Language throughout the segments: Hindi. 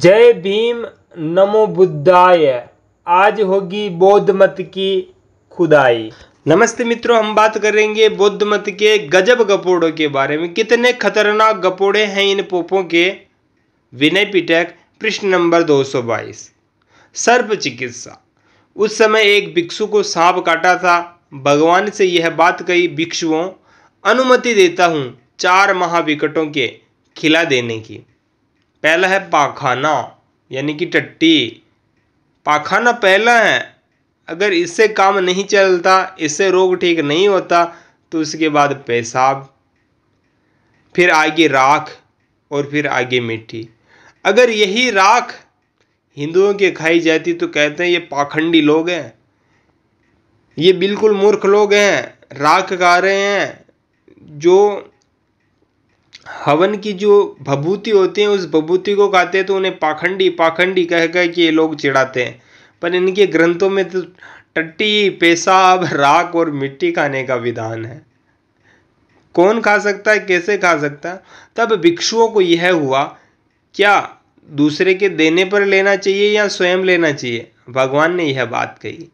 जय भीम नमो बुद्धाय आज होगी बौद्ध मत की खुदाई नमस्ते मित्रों हम बात करेंगे बौद्ध मत के गजब गपोड़ों के बारे में कितने खतरनाक गपोड़े हैं इन पोपों के विनय पिटक प्रश्न नंबर 222 सर्प चिकित्सा उस समय एक भिक्षु को सांप काटा था भगवान से यह बात कही भिक्षुओं अनुमति देता हूँ चार महाविकटों के खिला देने की पहला है पाखाना यानी कि टट्टी पाखाना पहला है अगर इससे काम नहीं चलता इससे रोग ठीक नहीं होता तो उसके बाद पेशाब फिर आगे राख और फिर आगे मिट्टी अगर यही राख हिंदुओं के खाई जाती तो कहते हैं ये पाखंडी लोग हैं ये बिल्कुल मूर्ख लोग हैं राख खा रहे हैं जो हवन की जो भभूति होती है उस भभूति को कहते हैं तो उन्हें पाखंडी पाखंडी कह कह के ये लोग चिढ़ाते हैं पर इनके ग्रंथों में तो टट्टी पेशाब राख और मिट्टी खाने का विधान है कौन खा सकता है कैसे खा सकता है तब भिक्षुओं को यह हुआ क्या दूसरे के देने पर लेना चाहिए या स्वयं लेना चाहिए भगवान ने यह बात कही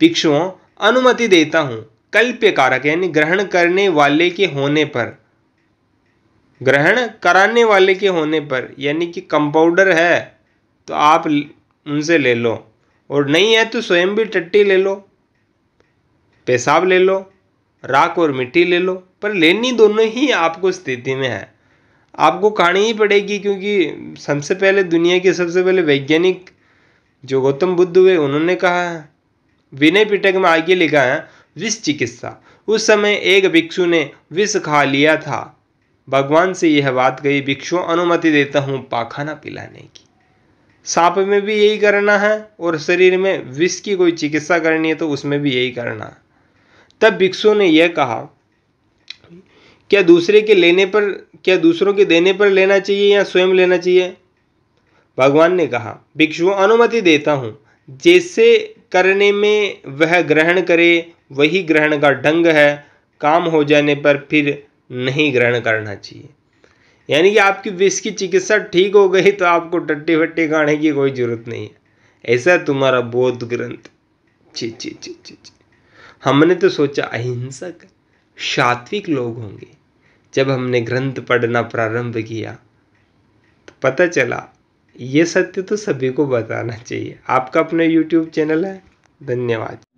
भिक्षुओं अनुमति देता हूँ कल्प्य कारक यानी ग्रहण करने वाले के होने पर ग्रहण कराने वाले के होने पर यानी कि कंपाउंडर है तो आप उनसे ले लो और नहीं है तो स्वयं भी टट्टी ले लो पेशाब ले लो राख और मिट्टी ले लो पर लेनी दोनों ही आपको स्थिति में है आपको कहानी ही पड़ेगी क्योंकि सबसे पहले दुनिया के सबसे पहले वैज्ञानिक जो गौतम बुद्ध हुए उन्होंने कहा है विनय पिटक में आगे लिखा है विष चिकित्सा उस समय एक भिक्षु ने विष खा लिया था भगवान से यह बात कही भिक्षु अनुमति देता हूँ पाखाना पिलाने की सांप में भी यही करना है और शरीर में विष की कोई चिकित्सा करनी है तो उसमें भी यही करना है तब भिक्षु ने यह कहा क्या दूसरे के लेने पर क्या दूसरों के देने पर लेना चाहिए या स्वयं लेना चाहिए भगवान ने कहा भिक्षु अनुमति देता हूँ जैसे करने में वह ग्रहण करे वही ग्रहण का ढंग है काम हो जाने पर फिर नहीं ग्रहण करना चाहिए यानी कि आपकी विष की चिकित्सा ठीक हो गई तो आपको टट्टी फट्टी खाने की कोई जरूरत नहीं है ऐसा तुम्हारा बोध ग्रंथ ची ची ची ची ची हमने तो सोचा अहिंसक सात्विक लोग होंगे जब हमने ग्रंथ पढ़ना प्रारंभ किया तो पता चला ये सत्य तो सभी को बताना चाहिए आपका अपना यूट्यूब चैनल है धन्यवाद